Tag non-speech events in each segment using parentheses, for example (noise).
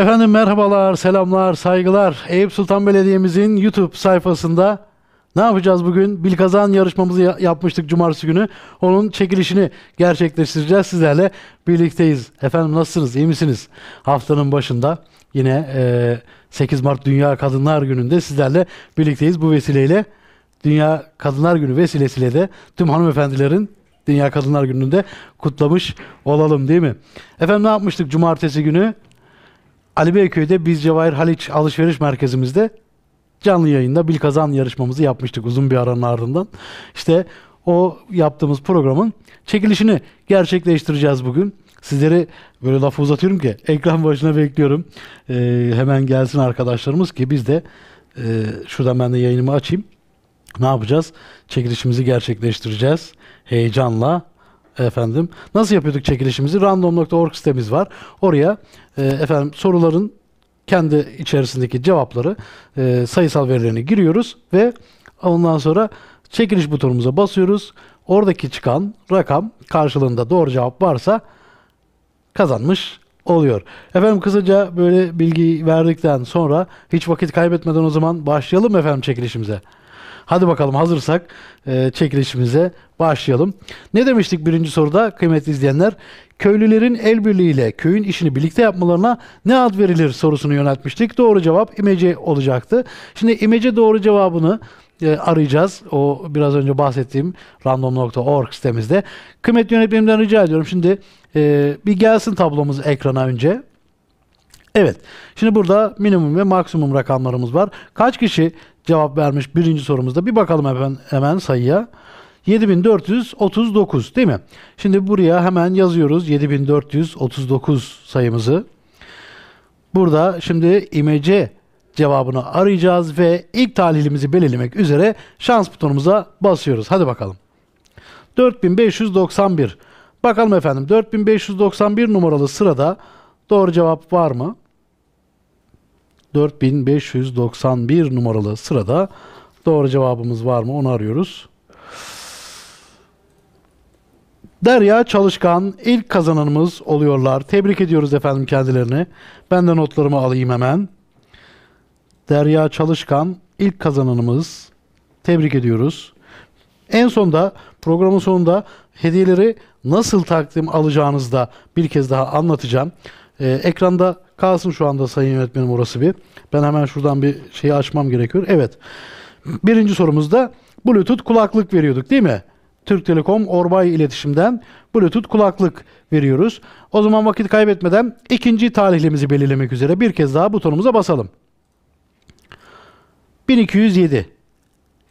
Efendim merhabalar, selamlar, saygılar. Eyüp Sultan Belediye'mizin YouTube sayfasında ne yapacağız bugün? Bilkazan yarışmamızı ya- yapmıştık cumartesi günü. Onun çekilişini gerçekleştireceğiz. Sizlerle birlikteyiz. Efendim nasılsınız? İyi misiniz? Haftanın başında yine e, 8 Mart Dünya Kadınlar Günü'nde sizlerle birlikteyiz. Bu vesileyle Dünya Kadınlar Günü vesilesiyle de tüm hanımefendilerin Dünya Kadınlar Günü'nde kutlamış olalım değil mi? Efendim ne yapmıştık cumartesi günü? Ali Beyköy'de Biz Cevahir Haliç alışveriş merkezimizde canlı yayında bil kazan yarışmamızı yapmıştık uzun bir aranın ardından. İşte o yaptığımız programın çekilişini gerçekleştireceğiz bugün. Sizleri böyle lafı uzatıyorum ki ekran başına bekliyorum. Ee, hemen gelsin arkadaşlarımız ki biz de e, şuradan ben de yayınımı açayım. Ne yapacağız? Çekilişimizi gerçekleştireceğiz. Heyecanla efendim. Nasıl yapıyorduk çekilişimizi? Random.org sitemiz var. Oraya e, efendim soruların kendi içerisindeki cevapları e, sayısal verilerini giriyoruz ve ondan sonra çekiliş butonumuza basıyoruz. Oradaki çıkan rakam karşılığında doğru cevap varsa kazanmış oluyor. Efendim kısaca böyle bilgi verdikten sonra hiç vakit kaybetmeden o zaman başlayalım efendim çekilişimize. Hadi bakalım hazırsak e, çekilişimize başlayalım. Ne demiştik birinci soruda kıymetli izleyenler? Köylülerin el birliğiyle köyün işini birlikte yapmalarına ne ad verilir sorusunu yöneltmiştik. Doğru cevap imece olacaktı. Şimdi imece doğru cevabını e, arayacağız. O biraz önce bahsettiğim random.org sitemizde. Kıymetli yönetmenimden rica ediyorum. Şimdi e, bir gelsin tablomuz ekrana önce. Evet. Şimdi burada minimum ve maksimum rakamlarımız var. Kaç kişi cevap vermiş birinci sorumuzda. Bir bakalım hemen, hemen sayıya. 7439 değil mi? Şimdi buraya hemen yazıyoruz 7439 sayımızı. Burada şimdi imece cevabını arayacağız ve ilk talihimizi belirlemek üzere şans butonumuza basıyoruz. Hadi bakalım. 4591. Bakalım efendim 4591 numaralı sırada doğru cevap var mı? 4591 numaralı sırada doğru cevabımız var mı onu arıyoruz. Derya Çalışkan ilk kazananımız oluyorlar. Tebrik ediyoruz efendim kendilerini. Ben de notlarımı alayım hemen. Derya Çalışkan ilk kazananımız. Tebrik ediyoruz. En sonda programın sonunda hediyeleri nasıl takdim alacağınızı da bir kez daha anlatacağım. Ee, ekranda Kalsın şu anda sayın yönetmenim orası bir. Ben hemen şuradan bir şeyi açmam gerekiyor. Evet. Birinci sorumuzda Bluetooth kulaklık veriyorduk değil mi? Türk Telekom Orbay iletişimden Bluetooth kulaklık veriyoruz. O zaman vakit kaybetmeden ikinci talihlimizi belirlemek üzere bir kez daha butonumuza basalım. 1207.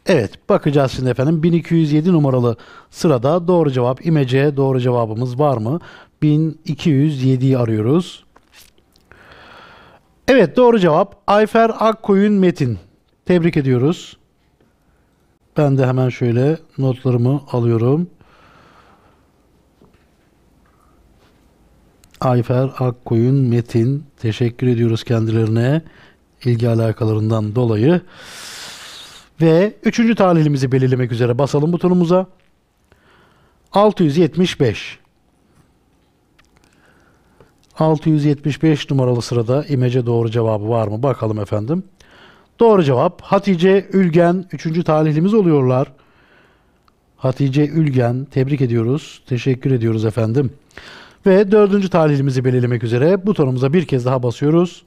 Evet bakacağız şimdi efendim 1207 numaralı sırada doğru cevap imece doğru cevabımız var mı? 1207'yi arıyoruz. Evet doğru cevap Ayfer Akkoyun Metin. Tebrik ediyoruz. Ben de hemen şöyle notlarımı alıyorum. Ayfer Akkoyun Metin teşekkür ediyoruz kendilerine ilgi alakalarından dolayı. Ve üçüncü talihimizi belirlemek üzere basalım butonumuza. 675 675 numaralı sırada imece doğru cevabı var mı? Bakalım efendim. Doğru cevap Hatice Ülgen 3. talihlimiz oluyorlar. Hatice Ülgen tebrik ediyoruz. Teşekkür ediyoruz efendim. Ve dördüncü talihlimizi belirlemek üzere butonumuza bir kez daha basıyoruz.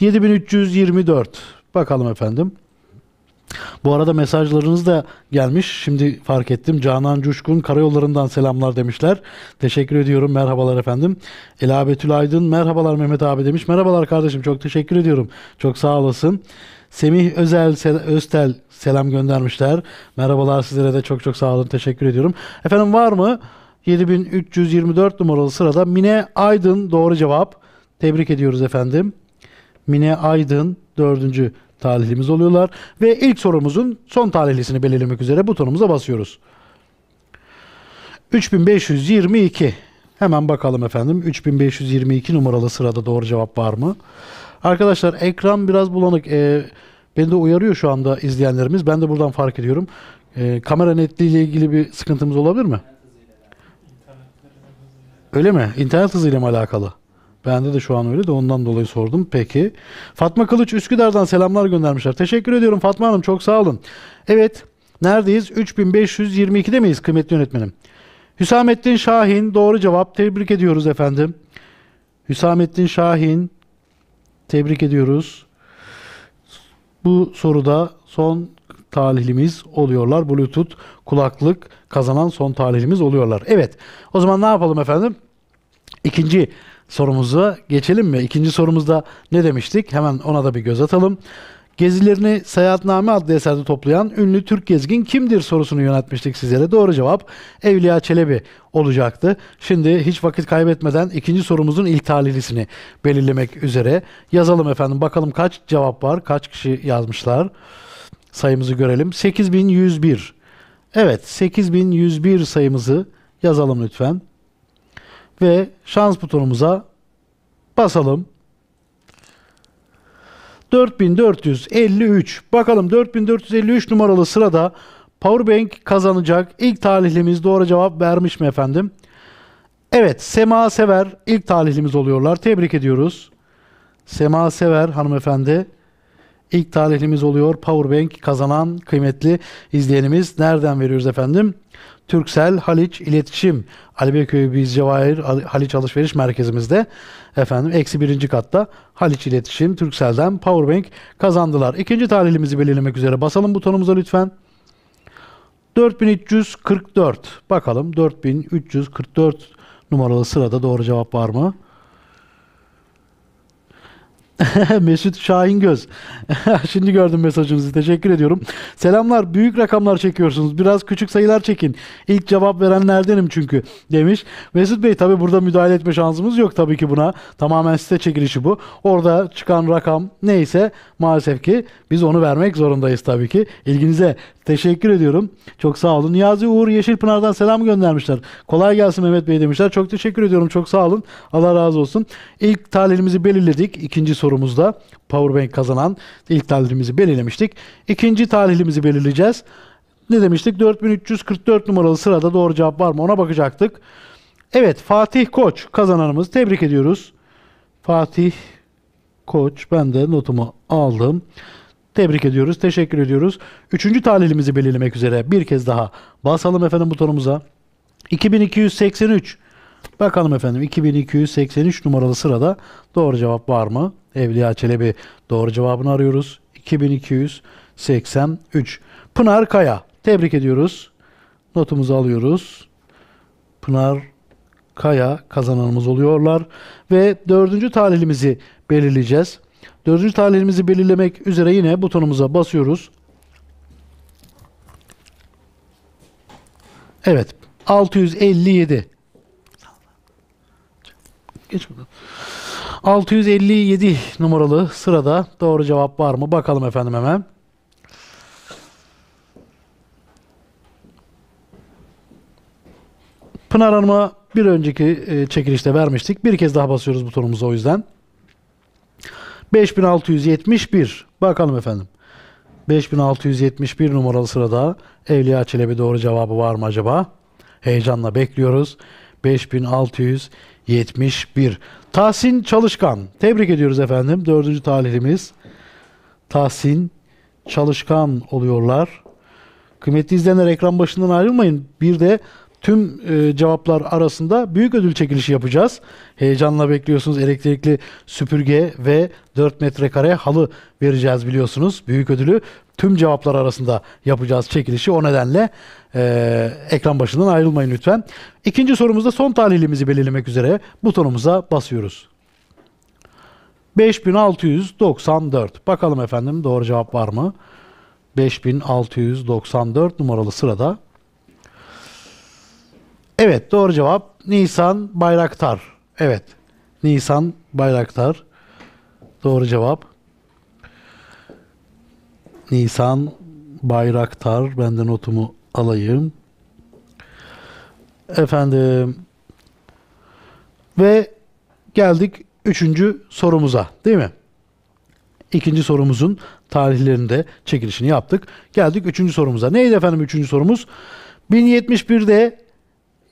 7324. Bakalım efendim. Bu arada mesajlarınız da gelmiş. Şimdi fark ettim. Canan Cuşkun Karayollarından selamlar demişler. Teşekkür ediyorum. Merhabalar efendim. Ela Betül Aydın merhabalar Mehmet abi demiş. Merhabalar kardeşim. Çok teşekkür ediyorum. Çok sağ olasın. Semih Özel Sel Öztel selam göndermişler. Merhabalar sizlere de çok çok sağ olun. Teşekkür ediyorum. Efendim var mı? 7324 numaralı sırada Mine Aydın doğru cevap. Tebrik ediyoruz efendim. Mine Aydın dördüncü talihlimiz oluyorlar. Ve ilk sorumuzun son talihlisini belirlemek üzere butonumuza basıyoruz. 3522. Hemen bakalım efendim. 3522 numaralı sırada doğru cevap var mı? Arkadaşlar ekran biraz bulanık. Ee, beni de uyarıyor şu anda izleyenlerimiz. Ben de buradan fark ediyorum. Ee, kamera netliği ile ilgili bir sıkıntımız olabilir mi? Öyle mi? İnternet hızıyla mı alakalı? Bende de şu an öyle de ondan dolayı sordum. Peki. Fatma Kılıç Üsküdar'dan selamlar göndermişler. Teşekkür ediyorum Fatma Hanım çok sağ olun. Evet neredeyiz? 3522'de miyiz kıymetli yönetmenim? Hüsamettin Şahin doğru cevap tebrik ediyoruz efendim. Hüsamettin Şahin tebrik ediyoruz. Bu soruda son talihimiz oluyorlar. Bluetooth kulaklık kazanan son talihimiz oluyorlar. Evet o zaman ne yapalım efendim? İkinci sorumuza geçelim mi? İkinci sorumuzda ne demiştik? Hemen ona da bir göz atalım. Gezilerini Seyahatname adlı eserde toplayan ünlü Türk gezgin kimdir sorusunu yöneltmiştik sizlere. Doğru cevap Evliya Çelebi olacaktı. Şimdi hiç vakit kaybetmeden ikinci sorumuzun ilk talihlisini belirlemek üzere yazalım efendim. Bakalım kaç cevap var, kaç kişi yazmışlar. Sayımızı görelim. 8101. Evet 8101 sayımızı yazalım lütfen ve şans butonumuza basalım. 4453. Bakalım 4453 numaralı sırada Powerbank kazanacak. İlk talihlimiz doğru cevap vermiş mi efendim? Evet, Sema Sever ilk talihlimiz oluyorlar. Tebrik ediyoruz. Sema Sever hanımefendi. İlk talihlimiz oluyor. Powerbank kazanan kıymetli izleyenimiz. Nereden veriyoruz efendim? Türksel Haliç İletişim Alibeyköy bizcevahir Cevahir Haliç Alışveriş Merkezimizde efendim eksi birinci katta Haliç İletişim Türksel'den Powerbank kazandılar. İkinci talihlimizi belirlemek üzere basalım butonumuza lütfen. 4344 bakalım 4344 numaralı sırada doğru cevap var mı? (laughs) Mesut Şahin Göz. (laughs) Şimdi gördüm mesajınızı. Teşekkür ediyorum. Selamlar. Büyük rakamlar çekiyorsunuz. Biraz küçük sayılar çekin. İlk cevap verenlerdenim çünkü demiş. Mesut Bey tabi burada müdahale etme şansımız yok tabii ki buna. Tamamen site çekilişi bu. Orada çıkan rakam neyse maalesef ki biz onu vermek zorundayız tabii ki. İlginize Teşekkür ediyorum. Çok sağ olun. Niyazi Uğur Yeşilpınar'dan selam göndermişler. Kolay gelsin Mehmet Bey demişler. Çok teşekkür ediyorum. Çok sağ olun. Allah razı olsun. İlk talihimizi belirledik. İkinci sorumuzda Powerbank kazanan ilk talihimizi belirlemiştik. İkinci talihimizi belirleyeceğiz. Ne demiştik? 4344 numaralı sırada doğru cevap var mı? Ona bakacaktık. Evet Fatih Koç kazananımız. Tebrik ediyoruz. Fatih Koç ben de notumu aldım. Tebrik ediyoruz, teşekkür ediyoruz. Üçüncü talihimizi belirlemek üzere bir kez daha basalım efendim butonumuza. 2283. Bakalım efendim 2283 numaralı sırada doğru cevap var mı? Evliya Çelebi doğru cevabını arıyoruz. 2283. Pınar Kaya. Tebrik ediyoruz. Notumuzu alıyoruz. Pınar Kaya kazananımız oluyorlar. Ve dördüncü talihimizi belirleyeceğiz. Dördüncü tarihimizi belirlemek üzere yine butonumuza basıyoruz. Evet. 657. Geç buradan. 657 numaralı sırada doğru cevap var mı? Bakalım efendim hemen. Pınar Hanım'a bir önceki e, çekilişte vermiştik. Bir kez daha basıyoruz butonumuza o yüzden. 5671. Bakalım efendim. 5671 numaralı sırada Evliya Çelebi doğru cevabı var mı acaba? Heyecanla bekliyoruz. 5671. Tahsin Çalışkan. Tebrik ediyoruz efendim. Dördüncü talihlimiz. Tahsin Çalışkan oluyorlar. Kıymetli izleyenler ekran başından ayrılmayın. Bir de tüm e, cevaplar arasında büyük ödül çekilişi yapacağız. Heyecanla bekliyorsunuz. Elektrikli süpürge ve 4 metrekare halı vereceğiz biliyorsunuz. Büyük ödülü tüm cevaplar arasında yapacağız çekilişi. O nedenle e, ekran başından ayrılmayın lütfen. İkinci sorumuzda son talihlimizi belirlemek üzere butonumuza basıyoruz. 5694. Bakalım efendim doğru cevap var mı? 5694 numaralı sırada Evet doğru cevap Nisan Bayraktar. Evet Nisan Bayraktar. Doğru cevap. Nisan Bayraktar. Ben de notumu alayım. Efendim. Ve geldik üçüncü sorumuza değil mi? İkinci sorumuzun tarihlerinde çekilişini yaptık. Geldik üçüncü sorumuza. Neydi efendim üçüncü sorumuz? 1071'de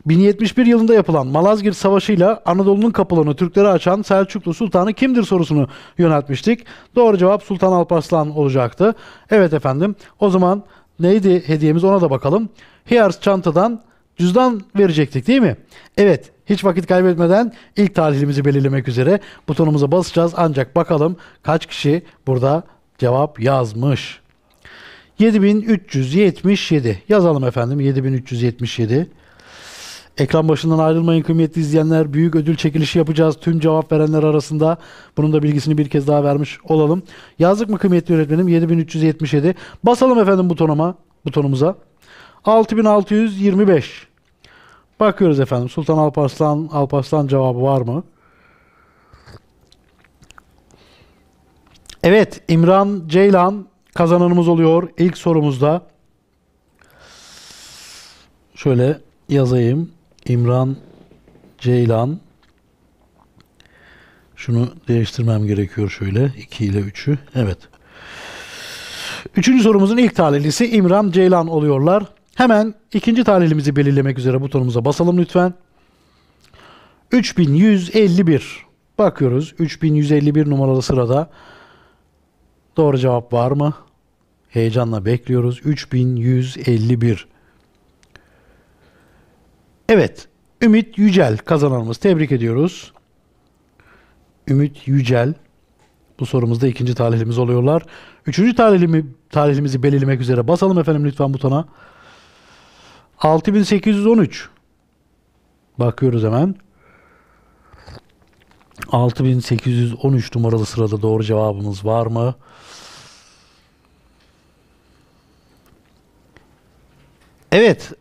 1071 yılında yapılan Malazgirt Savaşı ile Anadolu'nun kapılarını Türklere açan Selçuklu Sultanı kimdir sorusunu yöneltmiştik. Doğru cevap Sultan Alparslan olacaktı. Evet efendim o zaman neydi hediyemiz ona da bakalım. Hears çantadan cüzdan verecektik değil mi? Evet hiç vakit kaybetmeden ilk tarihimizi belirlemek üzere butonumuza basacağız ancak bakalım kaç kişi burada cevap yazmış. 7377 yazalım efendim 7377. Ekran başından ayrılmayın kıymetli izleyenler. Büyük ödül çekilişi yapacağız tüm cevap verenler arasında. Bunun da bilgisini bir kez daha vermiş olalım. Yazdık mı kıymetli yönetmenim? 7377. Basalım efendim butonuma, butonumuza. 6625. Bakıyoruz efendim. Sultan Alparslan, Alparslan cevabı var mı? Evet, İmran Ceylan kazananımız oluyor ilk sorumuzda. Şöyle yazayım. İmran Ceylan şunu değiştirmem gerekiyor şöyle 2 ile 3'ü. Evet. Üçüncü sorumuzun ilk talihlisi İmran Ceylan oluyorlar. Hemen ikinci talihlimizi belirlemek üzere butonumuza basalım lütfen. 3151 bakıyoruz. 3151 numaralı sırada doğru cevap var mı? Heyecanla bekliyoruz. 3151 Evet, Ümit Yücel kazananımız. Tebrik ediyoruz. Ümit Yücel. Bu sorumuzda ikinci talihlimiz oluyorlar. Üçüncü talihlimi, talihlimizi belirlemek üzere basalım efendim lütfen butona. 6813. Bakıyoruz hemen. 6813 numaralı sırada doğru cevabımız var mı? Evet,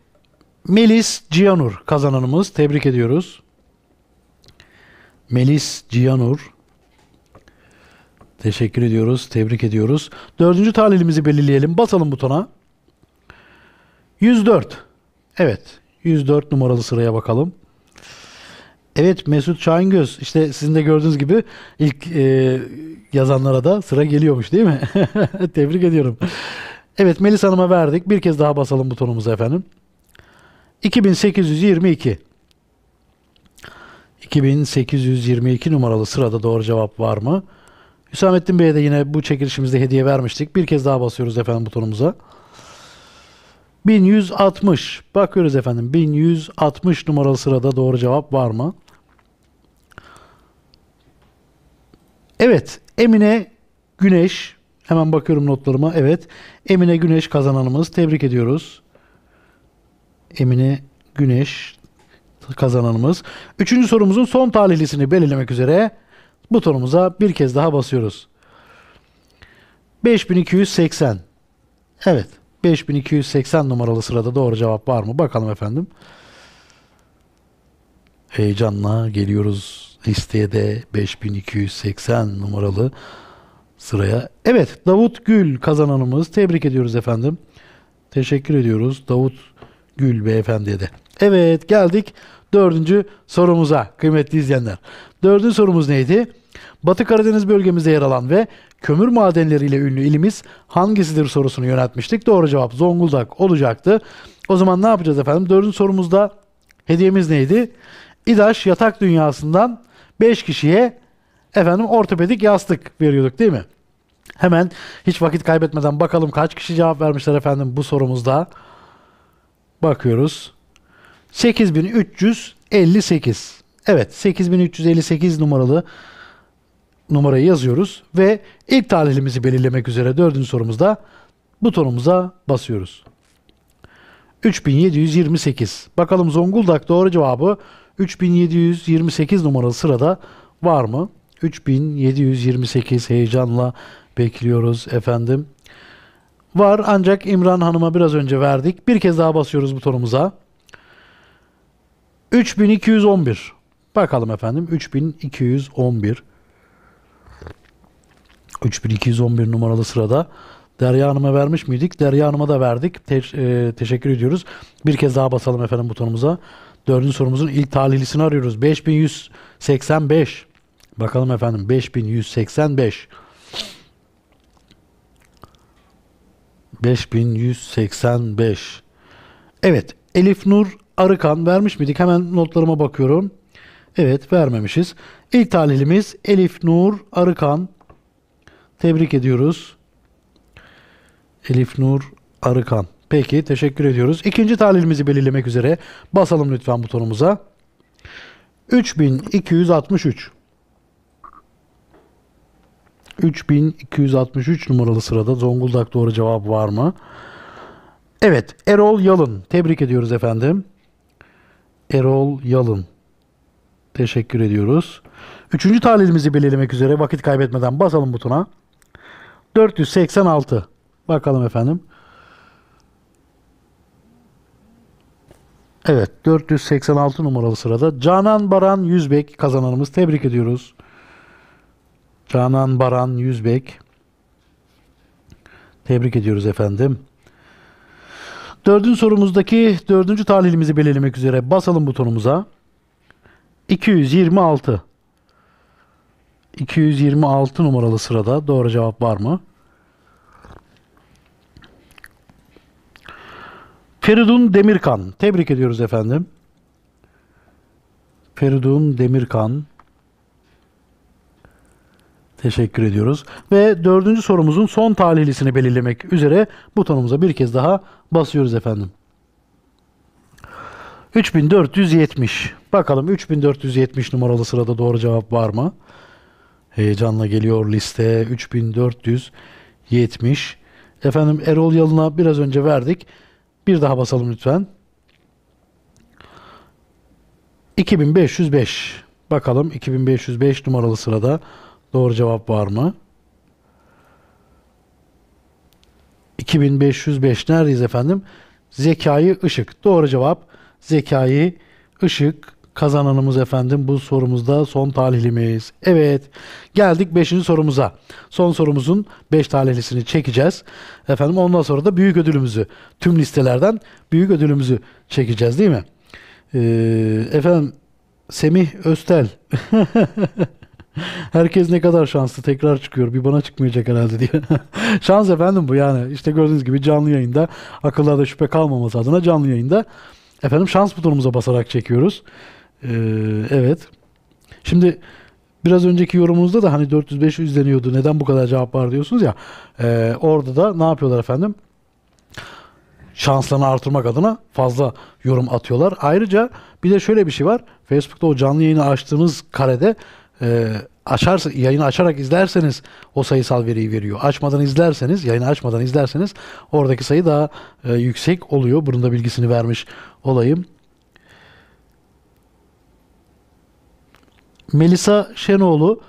Melis Cihanur kazananımız. Tebrik ediyoruz. Melis Cihanur. Teşekkür ediyoruz. Tebrik ediyoruz. Dördüncü talihimizi belirleyelim. Basalım butona. 104. Evet. 104 numaralı sıraya bakalım. Evet Mesut Çağingöz. İşte sizin de gördüğünüz gibi ilk e, yazanlara da sıra geliyormuş değil mi? (laughs) Tebrik ediyorum. Evet Melis Hanım'a verdik. Bir kez daha basalım butonumuzu efendim. 2822 2822 numaralı sırada doğru cevap var mı? Hüsamettin Bey'e de yine bu çekilişimizde hediye vermiştik. Bir kez daha basıyoruz efendim butonumuza. 1160. Bakıyoruz efendim. 1160 numaralı sırada doğru cevap var mı? Evet. Emine Güneş. Hemen bakıyorum notlarıma. Evet. Emine Güneş kazananımız. Tebrik ediyoruz. Emine Güneş kazananımız. Üçüncü sorumuzun son talihlisini belirlemek üzere butonumuza bir kez daha basıyoruz. 5280. Evet. 5280 numaralı sırada doğru cevap var mı? Bakalım efendim. Heyecanla geliyoruz listeye de 5280 numaralı sıraya. Evet Davut Gül kazananımız. Tebrik ediyoruz efendim. Teşekkür ediyoruz Davut Gül Beyefendi'ye de. Evet geldik dördüncü sorumuza kıymetli izleyenler. Dördüncü sorumuz neydi? Batı Karadeniz bölgemizde yer alan ve kömür madenleriyle ünlü ilimiz hangisidir sorusunu yöneltmiştik. Doğru cevap Zonguldak olacaktı. O zaman ne yapacağız efendim? Dördüncü sorumuzda hediyemiz neydi? İdaş yatak dünyasından 5 kişiye efendim ortopedik yastık veriyorduk değil mi? Hemen hiç vakit kaybetmeden bakalım kaç kişi cevap vermişler efendim bu sorumuzda. Bakıyoruz. 8358. Evet 8358 numaralı numarayı yazıyoruz ve ilk tarihlimizi belirlemek üzere dördüncü sorumuzda butonumuza basıyoruz. 3728. Bakalım Zonguldak doğru cevabı 3728 numaralı sırada var mı? 3728 heyecanla bekliyoruz efendim var ancak İmran Hanım'a biraz önce verdik. Bir kez daha basıyoruz butonumuza. 3211. Bakalım efendim 3211. 3211 numaralı sırada. Derya Hanım'a vermiş miydik? Derya Hanım'a da verdik. Te e teşekkür ediyoruz. Bir kez daha basalım efendim butonumuza. Dördüncü sorumuzun ilk talihlisini arıyoruz. 5185. Bakalım efendim 5185. 5185. Evet, Elif Nur Arıkan vermiş miydik? Hemen notlarıma bakıyorum. Evet, vermemişiz. İlk talihlimiz Elif Nur Arıkan. Tebrik ediyoruz. Elif Nur Arıkan. Peki, teşekkür ediyoruz. İkinci tahlilimizi belirlemek üzere basalım lütfen butonumuza. 3263. 3263 numaralı sırada Zonguldak doğru cevap var mı? Evet, Erol Yalın. Tebrik ediyoruz efendim. Erol Yalın. Teşekkür ediyoruz. Üçüncü talihimizi belirlemek üzere vakit kaybetmeden basalım butona. 486. Bakalım efendim. Evet 486 numaralı sırada Canan Baran Yüzbek kazananımız. Tebrik ediyoruz. Canan Baran Yüzbek. Tebrik ediyoruz efendim. Dördüncü sorumuzdaki dördüncü tahlilimizi belirlemek üzere basalım butonumuza. 226. 226 numaralı sırada doğru cevap var mı? Feridun Demirkan. Tebrik ediyoruz efendim. Feridun Demirkan. Teşekkür ediyoruz. Ve dördüncü sorumuzun son talihlisini belirlemek üzere butonumuza bir kez daha basıyoruz efendim. 3470. Bakalım 3470 numaralı sırada doğru cevap var mı? Heyecanla geliyor liste. 3470. Efendim Erol Yalın'a biraz önce verdik. Bir daha basalım lütfen. 2505. Bakalım 2505 numaralı sırada Doğru cevap var mı? 2505 neredeyiz efendim? Zekayı ışık. Doğru cevap zekayı ışık kazananımız efendim bu sorumuzda son talihlimiz. Evet geldik 5. sorumuza. Son sorumuzun 5 talihlisini çekeceğiz. Efendim ondan sonra da büyük ödülümüzü tüm listelerden büyük ödülümüzü çekeceğiz değil mi? Ee, efendim Semih Östel (laughs) (laughs) Herkes ne kadar şanslı tekrar çıkıyor. Bir bana çıkmayacak herhalde diye. (laughs) Şans efendim bu yani. işte gördüğünüz gibi canlı yayında akıllarda şüphe kalmaması adına canlı yayında efendim şans butonumuza basarak çekiyoruz. Ee, evet. Şimdi biraz önceki yorumunuzda da hani 400 izleniyordu. Neden bu kadar cevap var diyorsunuz ya. E, orada da ne yapıyorlar efendim? Şanslarını artırmak adına fazla yorum atıyorlar. Ayrıca bir de şöyle bir şey var. Facebook'ta o canlı yayını açtığınız karede e, ee, açar, yayını açarak izlerseniz o sayısal veriyi veriyor. Açmadan izlerseniz, yayını açmadan izlerseniz oradaki sayı daha e, yüksek oluyor. Bunun da bilgisini vermiş olayım. Melisa Şenoğlu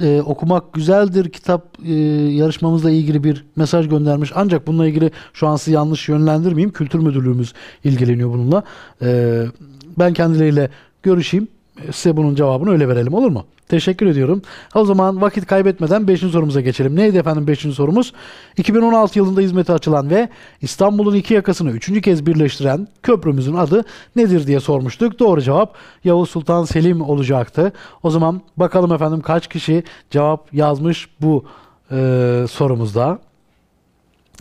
e, okumak güzeldir kitap e, yarışmamızla ilgili bir mesaj göndermiş. Ancak bununla ilgili şu an sizi yanlış yönlendirmeyeyim. Kültür Müdürlüğümüz ilgileniyor bununla. E, ben kendileriyle görüşeyim size bunun cevabını öyle verelim olur mu? Teşekkür ediyorum. O zaman vakit kaybetmeden 5. sorumuza geçelim. Neydi efendim 5. sorumuz? 2016 yılında hizmete açılan ve İstanbul'un iki yakasını üçüncü kez birleştiren köprümüzün adı nedir diye sormuştuk. Doğru cevap Yavuz Sultan Selim olacaktı. O zaman bakalım efendim kaç kişi cevap yazmış bu e, sorumuzda.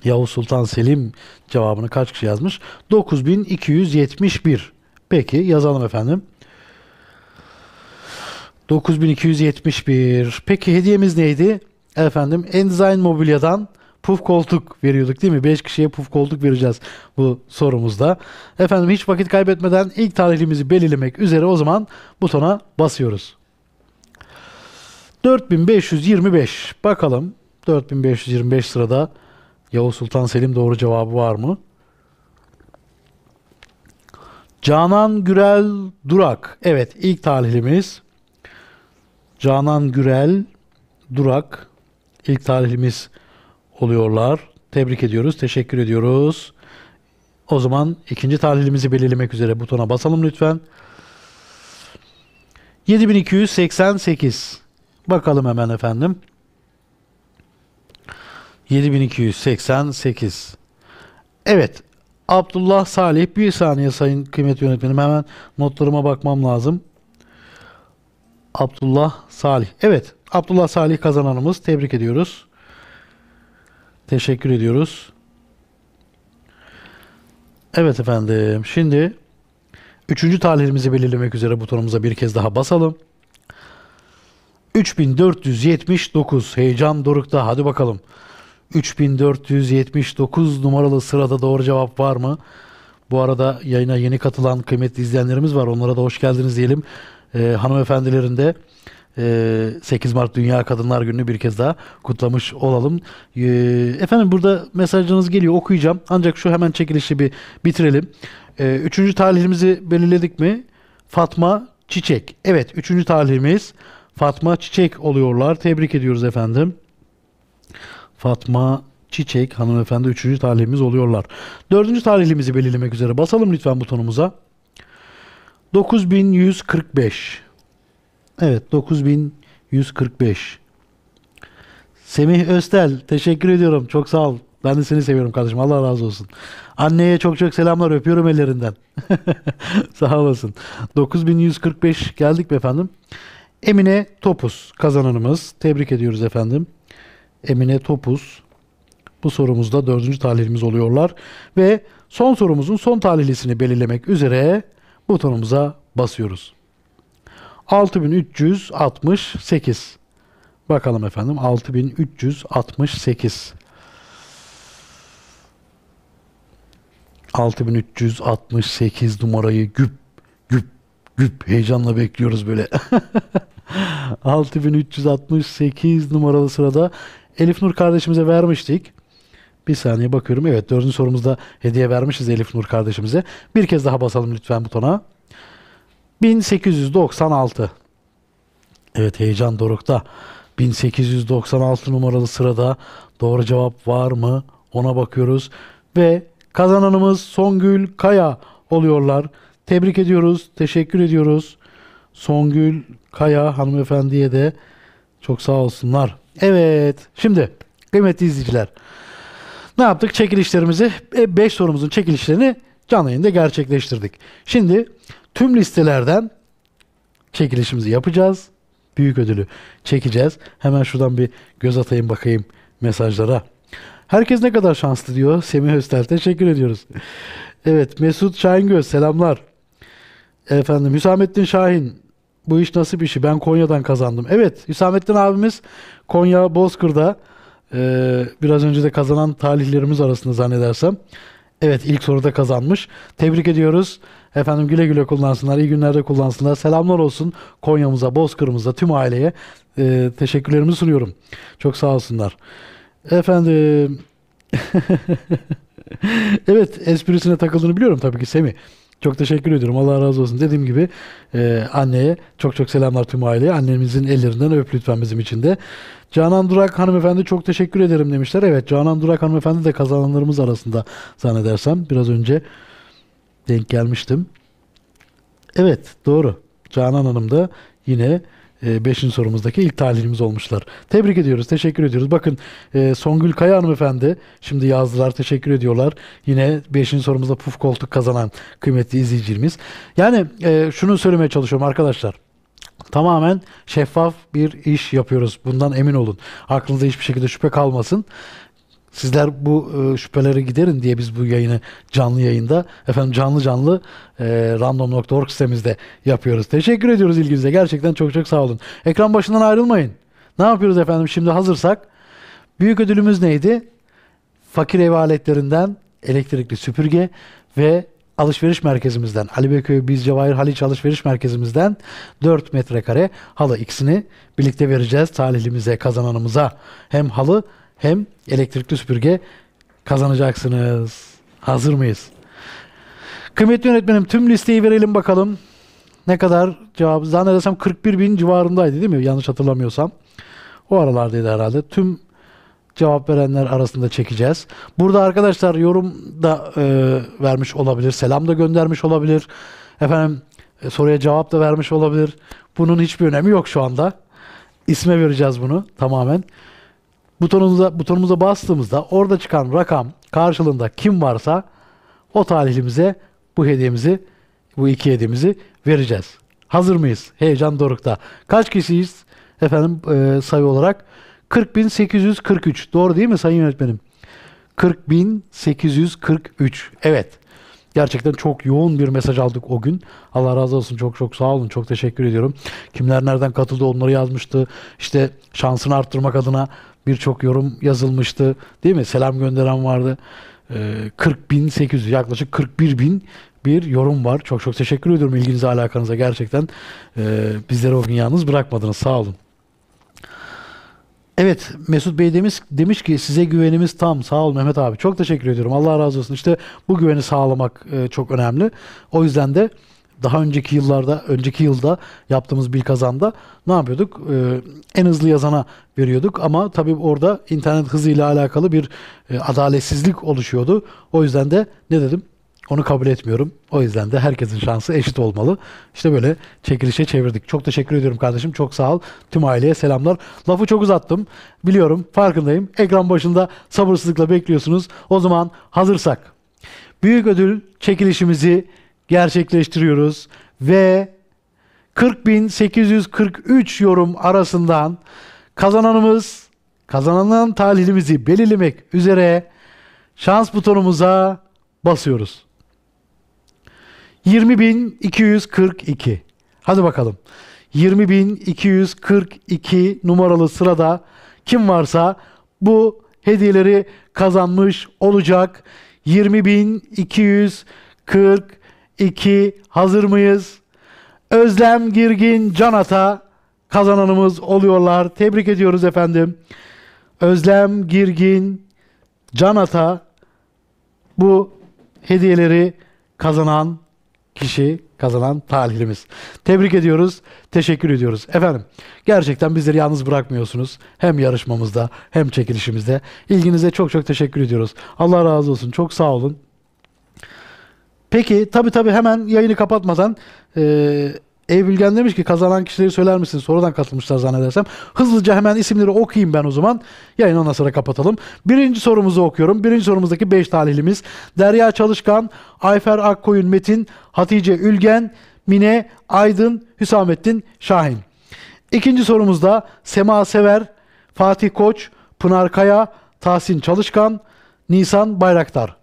Yavuz Sultan Selim cevabını kaç kişi yazmış? 9271. Peki yazalım efendim. 9271. Peki hediyemiz neydi? Efendim Endesign Mobilya'dan puf koltuk veriyorduk değil mi? 5 kişiye puf koltuk vereceğiz bu sorumuzda. Efendim hiç vakit kaybetmeden ilk tarihimizi belirlemek üzere o zaman butona basıyoruz. 4525. Bakalım 4525 sırada Yavuz Sultan Selim doğru cevabı var mı? Canan Gürel Durak. Evet ilk talihlimiz Canan Gürel, Durak ilk talihlimiz oluyorlar. Tebrik ediyoruz, teşekkür ediyoruz. O zaman ikinci talihlimizi belirlemek üzere butona basalım lütfen. 7288. Bakalım hemen efendim. 7288. Evet. Abdullah Salih bir saniye sayın Kıymet yönetmenim hemen notlarıma bakmam lazım. Abdullah Salih. Evet, Abdullah Salih kazananımız. Tebrik ediyoruz. Teşekkür ediyoruz. Evet efendim. Şimdi üçüncü talihimizi belirlemek üzere butonumuza bir kez daha basalım. 3479 heyecan dorukta. Hadi bakalım. 3479 numaralı sırada doğru cevap var mı? Bu arada yayına yeni katılan kıymetli izleyenlerimiz var. Onlara da hoş geldiniz diyelim e, hanımefendilerin de 8 e, Mart Dünya Kadınlar Günü'nü bir kez daha kutlamış olalım. Ee, efendim burada mesajınız geliyor okuyacağım. Ancak şu hemen çekilişi bir bitirelim. Ee, üçüncü talihimizi belirledik mi? Fatma Çiçek. Evet üçüncü talihimiz Fatma Çiçek oluyorlar. Tebrik ediyoruz efendim. Fatma Çiçek hanımefendi üçüncü talihimiz oluyorlar. Dördüncü talihimizi belirlemek üzere basalım lütfen butonumuza. 9145. Evet 9145. Semih Östel teşekkür ediyorum. Çok sağ ol. Ben de seni seviyorum kardeşim. Allah razı olsun. Anneye çok çok selamlar. Öpüyorum ellerinden. (laughs) sağ olasın. 9145 geldik mi efendim? Emine Topuz kazananımız. Tebrik ediyoruz efendim. Emine Topuz. Bu sorumuzda dördüncü talihimiz oluyorlar. Ve son sorumuzun son talihlisini belirlemek üzere butonumuza basıyoruz. 6368 Bakalım efendim 6368 6368 numarayı güp güp güp heyecanla bekliyoruz böyle. 6368 (laughs) numaralı sırada Elif Nur kardeşimize vermiştik. Bir saniye bakıyorum. Evet dördüncü sorumuzda hediye vermişiz Elif Nur kardeşimize. Bir kez daha basalım lütfen butona. 1896. Evet heyecan dorukta. 1896 numaralı sırada doğru cevap var mı? Ona bakıyoruz. Ve kazananımız Songül Kaya oluyorlar. Tebrik ediyoruz. Teşekkür ediyoruz. Songül Kaya hanımefendiye de çok sağ olsunlar. Evet. Şimdi kıymetli izleyiciler ne yaptık? Çekilişlerimizi, 5 e, sorumuzun çekilişlerini canlı yayında gerçekleştirdik. Şimdi tüm listelerden çekilişimizi yapacağız. Büyük ödülü çekeceğiz. Hemen şuradan bir göz atayım bakayım mesajlara. Herkes ne kadar şanslı diyor. Semih Öztel teşekkür ediyoruz. Evet Mesut Şahingöz selamlar. Efendim Hüsamettin Şahin bu iş nasıl bir işi ben Konya'dan kazandım. Evet Hüsamettin abimiz Konya Bozkır'da ee, biraz önce de kazanan talihlerimiz arasında zannedersem. Evet ilk soruda kazanmış. Tebrik ediyoruz. Efendim güle güle kullansınlar. iyi günlerde kullansınlar. Selamlar olsun Konya'mıza, Bozkır'ımıza, tüm aileye. Ee, teşekkürlerimi sunuyorum. Çok sağ olsunlar. Efendim... (laughs) evet esprisine takıldığını biliyorum tabii ki Semih. Çok teşekkür ediyorum. Allah razı olsun. Dediğim gibi e, anneye çok çok selamlar tüm aileye. Annemizin ellerinden öp lütfen bizim için de. Canan Durak hanımefendi çok teşekkür ederim demişler. Evet Canan Durak hanımefendi de kazananlarımız arasında zannedersem. Biraz önce denk gelmiştim. Evet doğru. Canan Hanım da yine e, sorumuzdaki ilk talihimiz olmuşlar. Tebrik ediyoruz, teşekkür ediyoruz. Bakın e, Songül Kaya hanımefendi şimdi yazdılar, teşekkür ediyorlar. Yine beşinci sorumuzda puf koltuk kazanan kıymetli izleyicimiz. Yani e, şunu söylemeye çalışıyorum arkadaşlar. Tamamen şeffaf bir iş yapıyoruz. Bundan emin olun. Aklınızda hiçbir şekilde şüphe kalmasın. Sizler bu e, şüpheleri giderin diye biz bu yayını canlı yayında efendim canlı canlı e, random.org sitemizde yapıyoruz. Teşekkür ediyoruz ilginize. Gerçekten çok çok sağ olun. Ekran başından ayrılmayın. Ne yapıyoruz efendim şimdi hazırsak? Büyük ödülümüz neydi? Fakir ev aletlerinden elektrikli süpürge ve alışveriş merkezimizden Ali Beyköy Biz Cevahir Haliç alışveriş merkezimizden 4 metrekare halı ikisini birlikte vereceğiz talihlimize kazananımıza hem halı hem elektrikli süpürge kazanacaksınız. Hazır mıyız? Kıymetli yönetmenim tüm listeyi verelim bakalım. Ne kadar cevabı? Zannedersem 41 bin civarındaydı değil mi? Yanlış hatırlamıyorsam. O aralardaydı herhalde. Tüm cevap verenler arasında çekeceğiz. Burada arkadaşlar yorum da e, vermiş olabilir, selam da göndermiş olabilir. Efendim e, soruya cevap da vermiş olabilir. Bunun hiçbir önemi yok şu anda. İsme vereceğiz bunu tamamen butonumuza, butonumuza bastığımızda orada çıkan rakam karşılığında kim varsa o talihlimize bu hediyemizi, bu iki hediyemizi vereceğiz. Hazır mıyız? Heyecan dorukta. Kaç kişiyiz efendim e, sayı olarak? 40.843. Doğru değil mi sayın yönetmenim? 40.843. Evet. Gerçekten çok yoğun bir mesaj aldık o gün. Allah razı olsun. Çok çok sağ olun. Çok teşekkür ediyorum. Kimler nereden katıldı onları yazmıştı. İşte şansını arttırmak adına birçok yorum yazılmıştı. Değil mi? Selam gönderen vardı. E, ee, 40.800 yaklaşık 41 bin bir yorum var. Çok çok teşekkür ediyorum ilginize alakanıza gerçekten. E, bizleri o gün yalnız bırakmadınız. Sağ olun. Evet Mesut Bey demiş, demiş ki size güvenimiz tam. Sağ ol Mehmet abi. Çok teşekkür ediyorum. Allah razı olsun. İşte bu güveni sağlamak e, çok önemli. O yüzden de daha önceki yıllarda, önceki yılda yaptığımız bir kazanda ne yapıyorduk? Ee, en hızlı yazana veriyorduk ama tabii orada internet hızıyla alakalı bir e, adaletsizlik oluşuyordu. O yüzden de ne dedim? Onu kabul etmiyorum. O yüzden de herkesin şansı eşit olmalı. İşte böyle çekilişe çevirdik. Çok teşekkür ediyorum kardeşim. Çok sağ ol. Tüm aileye selamlar. Lafı çok uzattım. Biliyorum, farkındayım. Ekran başında sabırsızlıkla bekliyorsunuz. O zaman hazırsak. Büyük ödül çekilişimizi gerçekleştiriyoruz ve 40.843 yorum arasından kazananımız, kazananın talihimizi belirlemek üzere şans butonumuza basıyoruz. 20.242 Hadi bakalım. 20.242 numaralı sırada kim varsa bu hediyeleri kazanmış olacak. 20.242 2 hazır mıyız? Özlem Girgin Canata kazananımız oluyorlar. Tebrik ediyoruz efendim. Özlem Girgin Canata bu hediyeleri kazanan kişi, kazanan talihlimiz. Tebrik ediyoruz, teşekkür ediyoruz. Efendim, gerçekten bizleri yalnız bırakmıyorsunuz. Hem yarışmamızda hem çekilişimizde. İlginize çok çok teşekkür ediyoruz. Allah razı olsun. Çok sağ olun. Peki tabi tabi hemen yayını kapatmadan e, Evbilgen demiş ki kazanan kişileri söyler misin? Sonradan katılmışlar zannedersem. Hızlıca hemen isimleri okuyayım ben o zaman. Yayını ondan sonra kapatalım. Birinci sorumuzu okuyorum. Birinci sorumuzdaki 5 talihlimiz. Derya Çalışkan, Ayfer Akkoyun Metin, Hatice Ülgen, Mine Aydın, Hüsamettin Şahin. İkinci sorumuzda Sema Sever, Fatih Koç, Pınar Kaya, Tahsin Çalışkan, Nisan Bayraktar.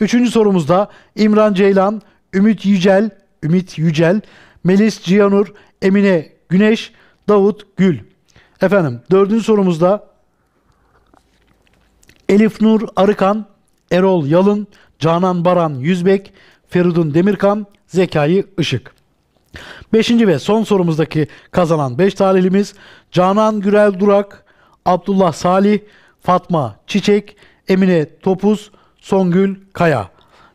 Üçüncü sorumuzda İmran Ceylan, Ümit Yücel, Ümit Yücel, Melis Cihanur, Emine Güneş, Davut Gül. Efendim dördüncü sorumuzda Elif Nur Arıkan, Erol Yalın, Canan Baran Yüzbek, Feridun Demirkan, Zekai Işık. Beşinci ve son sorumuzdaki kazanan beş talihimiz Canan Gürel Durak, Abdullah Salih, Fatma Çiçek, Emine Topuz, Songül Kaya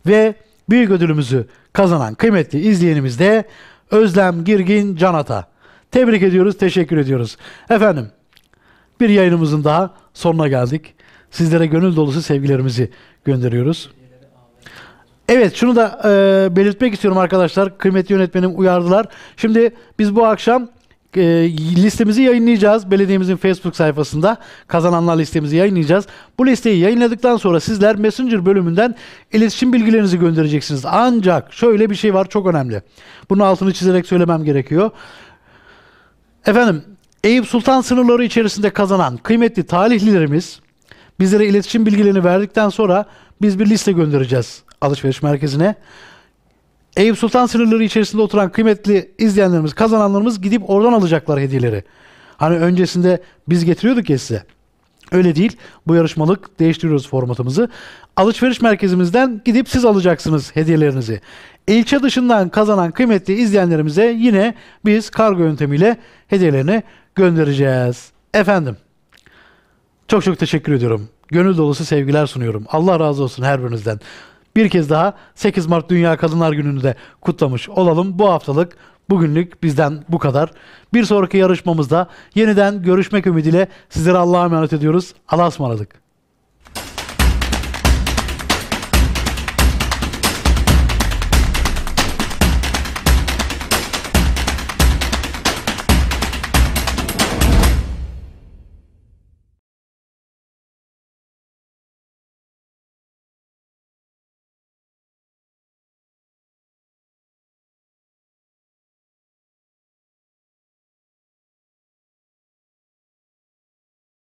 ve büyük ödülümüzü kazanan kıymetli izleyenimiz de Özlem Girgin Canata. Tebrik ediyoruz, teşekkür ediyoruz. Efendim, bir yayınımızın daha sonuna geldik. Sizlere gönül dolusu sevgilerimizi gönderiyoruz. Evet şunu da e, belirtmek istiyorum arkadaşlar. Kıymetli yönetmenim uyardılar. Şimdi biz bu akşam e, listemizi yayınlayacağız. Belediyemizin Facebook sayfasında kazananlar listemizi yayınlayacağız. Bu listeyi yayınladıktan sonra sizler Messenger bölümünden iletişim bilgilerinizi göndereceksiniz. Ancak şöyle bir şey var çok önemli. Bunun altını çizerek söylemem gerekiyor. Efendim Eyüp Sultan sınırları içerisinde kazanan kıymetli talihlilerimiz bizlere iletişim bilgilerini verdikten sonra biz bir liste göndereceğiz alışveriş merkezine. Eyüp Sultan sınırları içerisinde oturan kıymetli izleyenlerimiz, kazananlarımız gidip oradan alacaklar hediyeleri. Hani öncesinde biz getiriyorduk ya size. Öyle değil. Bu yarışmalık değiştiriyoruz formatımızı. Alışveriş merkezimizden gidip siz alacaksınız hediyelerinizi. İlçe dışından kazanan kıymetli izleyenlerimize yine biz kargo yöntemiyle hediyelerini göndereceğiz. Efendim. Çok çok teşekkür ediyorum. Gönül dolusu sevgiler sunuyorum. Allah razı olsun her birinizden bir kez daha 8 Mart Dünya Kadınlar Günü'nü de kutlamış olalım. Bu haftalık bugünlük bizden bu kadar. Bir sonraki yarışmamızda yeniden görüşmek ümidiyle sizlere Allah'a emanet ediyoruz. Allah'a ısmarladık.